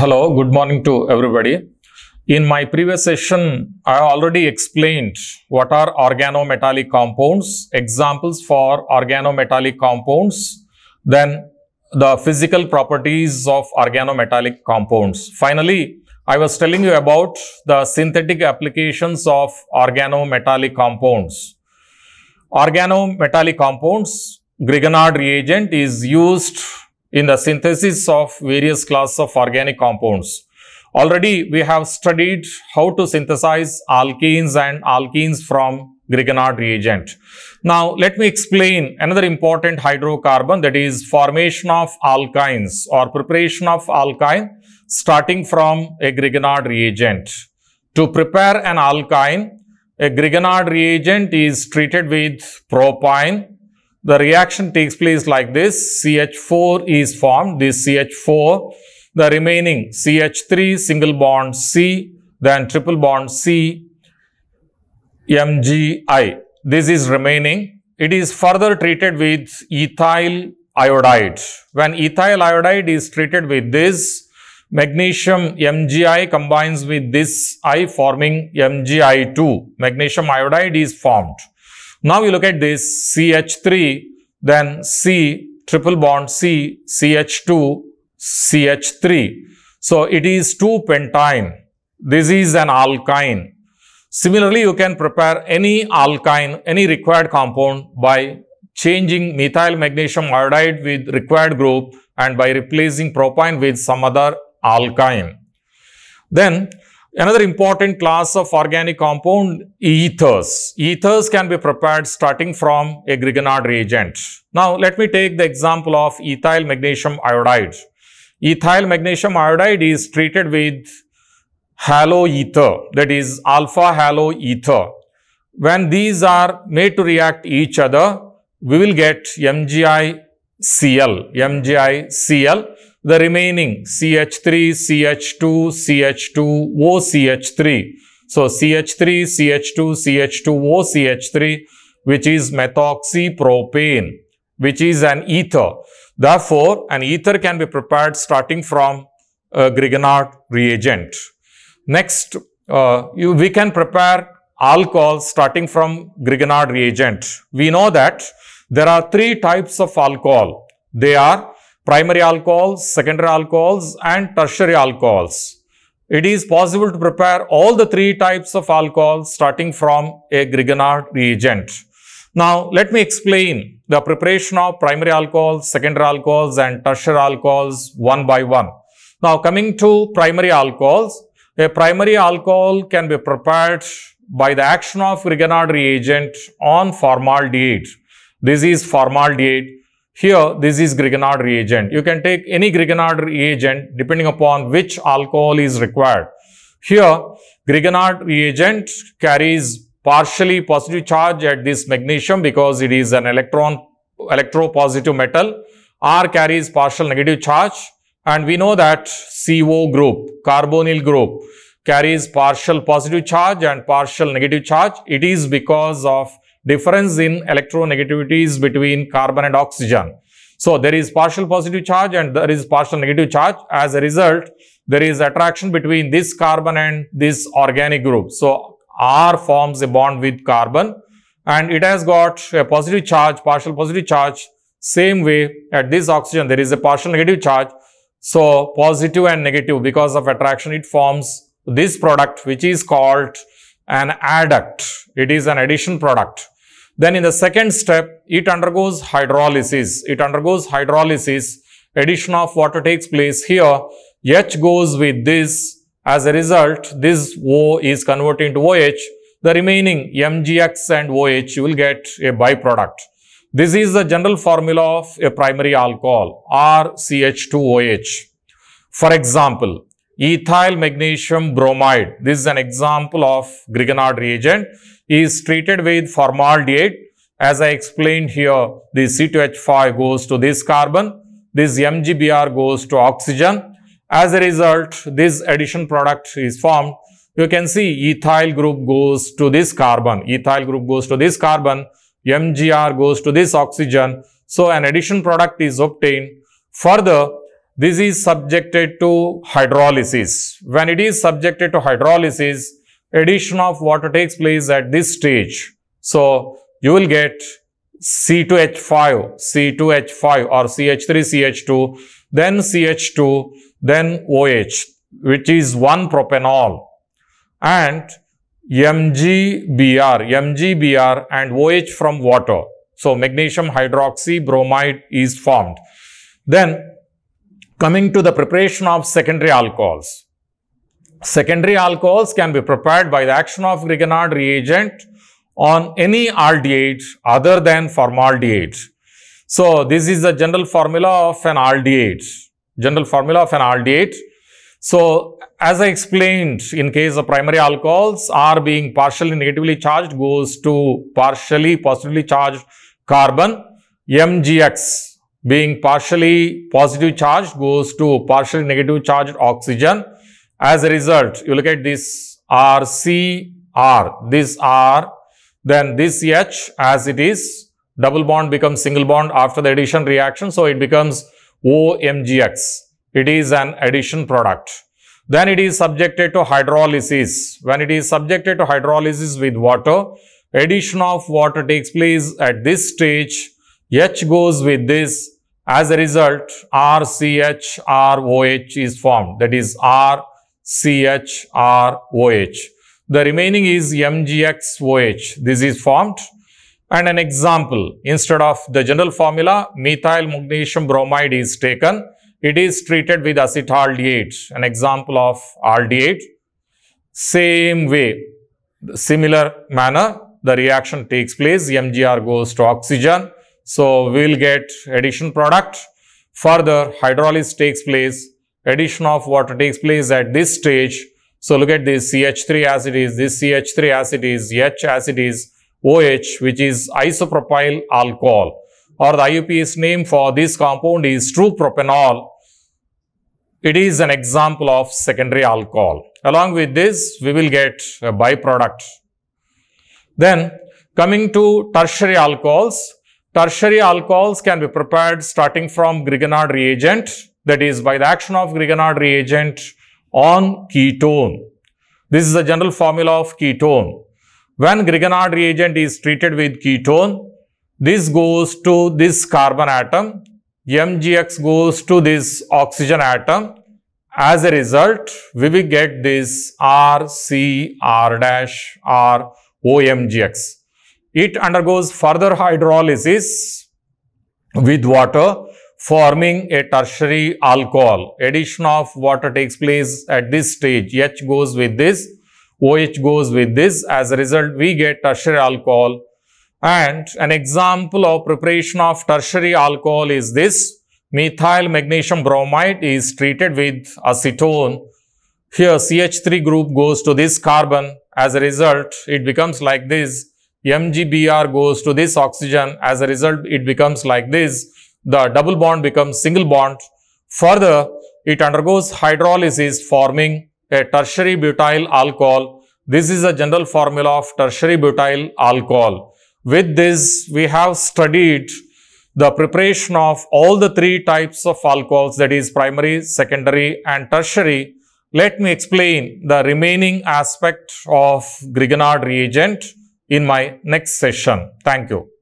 Hello, good morning to everybody. In my previous session, I already explained what are organometallic compounds, examples for organometallic compounds, then the physical properties of organometallic compounds. Finally, I was telling you about the synthetic applications of organometallic compounds. Organometallic compounds, Grignard reagent is used in the synthesis of various class of organic compounds. Already we have studied how to synthesize alkenes and alkenes from Grignard reagent. Now let me explain another important hydrocarbon that is formation of alkynes or preparation of alkyne starting from a Grignard reagent. To prepare an alkyne, a Grignard reagent is treated with propyne. The reaction takes place like this. CH4 is formed, this CH4. The remaining CH3 single bond C, then triple bond C, MGI. This is remaining. It is further treated with ethyl iodide. When ethyl iodide is treated with this, magnesium MGI combines with this I forming MGI2. Magnesium iodide is formed. Now you look at this CH3, then C triple bond C, CH2, CH3. So it is 2-pentine. This is an alkyne. Similarly, you can prepare any alkyne, any required compound by changing methyl magnesium iodide with required group and by replacing propine with some other alkyne. Then Another important class of organic compound, ethers. Ethers can be prepared starting from a Grignard reagent. Now, let me take the example of ethyl magnesium iodide. Ethyl magnesium iodide is treated with halo ether, that is alpha halo ether. When these are made to react each other, we will get MgICl, MgICl the remaining CH3, CH2, CH2, OCH3. So CH3, CH2, CH2, OCH3, which is methoxypropane, which is an ether. Therefore, an ether can be prepared starting from a Grignard reagent. Next, uh, you, we can prepare alcohol starting from Grignard reagent. We know that there are three types of alcohol. They are primary alcohols, secondary alcohols and tertiary alcohols. It is possible to prepare all the three types of alcohol starting from a Grignard reagent. Now, let me explain the preparation of primary alcohols, secondary alcohols and tertiary alcohols one by one. Now, coming to primary alcohols, a primary alcohol can be prepared by the action of Grignard reagent on formaldehyde. This is formaldehyde here, this is Grignard reagent. You can take any Grignard reagent depending upon which alcohol is required. Here, Grignard reagent carries partially positive charge at this magnesium because it is an electron electropositive metal. R carries partial negative charge and we know that CO group, carbonyl group carries partial positive charge and partial negative charge. It is because of difference in electronegativities between carbon and oxygen. So there is partial positive charge and there is partial negative charge. As a result, there is attraction between this carbon and this organic group. So R forms a bond with carbon and it has got a positive charge, partial positive charge. Same way at this oxygen, there is a partial negative charge. So positive and negative because of attraction, it forms this product which is called an adduct. It is an addition product. Then in the second step, it undergoes hydrolysis. It undergoes hydrolysis. Addition of water takes place here. H goes with this. As a result, this O is converted into OH. The remaining MgX and OH, you will get a byproduct. This is the general formula of a primary alcohol, RCH2OH. For example, ethyl magnesium bromide. This is an example of Grignard reagent. is treated with formaldehyde. As I explained here, the C2H5 goes to this carbon. This MgBr goes to oxygen. As a result, this addition product is formed. You can see ethyl group goes to this carbon. Ethyl group goes to this carbon. MgR goes to this oxygen. So, an addition product is obtained. Further, this is subjected to hydrolysis. When it is subjected to hydrolysis, addition of water takes place at this stage. So, you will get C2H5, C2H5 or CH3CH2, then CH2, then OH, which is 1 propanol. And MgBr, MgBr and OH from water. So, magnesium hydroxy bromide is formed. Then Coming to the preparation of secondary alcohols. Secondary alcohols can be prepared by the action of Grignard reagent on any aldehyde other than formaldehyde. So, this is the general formula of an aldehyde, general formula of an aldehyde. So, as I explained, in case of primary alcohols, R being partially negatively charged goes to partially positively charged carbon, MgX being partially positive charged goes to partially negative charged oxygen. As a result, you look at this RCR, this R, then this H as it is, double bond becomes single bond after the addition reaction. So, it becomes OMGX. It is an addition product. Then it is subjected to hydrolysis. When it is subjected to hydrolysis with water, addition of water takes place at this stage H goes with this. As a result, RCHROH is formed. That is RCHROH. The remaining is MgxOH. This is formed. And an example, instead of the general formula, methyl magnesium bromide is taken. It is treated with acetaldehyde, an example of aldehyde. Same way, similar manner, the reaction takes place. MgR goes to oxygen so, we will get addition product. Further, hydrolysis takes place. Addition of water takes place at this stage. So, look at this CH3 as it is, this CH3 acid is, H as it is, OH which is isopropyl alcohol or the IUPAC name for this compound is true propanol. It is an example of secondary alcohol. Along with this, we will get a byproduct. Then coming to tertiary alcohols, Tertiary alcohols can be prepared starting from Grignard reagent, that is by the action of Grignard reagent on ketone. This is the general formula of ketone. When Grignard reagent is treated with ketone, this goes to this carbon atom, MgX goes to this oxygen atom. As a result, we will get this RCR dash R OMgx it undergoes further hydrolysis with water forming a tertiary alcohol. Addition of water takes place at this stage. H goes with this, OH goes with this. As a result, we get tertiary alcohol. And an example of preparation of tertiary alcohol is this. Methyl magnesium bromide is treated with acetone. Here CH3 group goes to this carbon. As a result, it becomes like this MgBr goes to this oxygen. As a result, it becomes like this. The double bond becomes single bond. Further, it undergoes hydrolysis forming a tertiary butyl alcohol. This is a general formula of tertiary butyl alcohol. With this, we have studied the preparation of all the three types of alcohols that is primary, secondary and tertiary. Let me explain the remaining aspect of Grignard reagent in my next session. Thank you.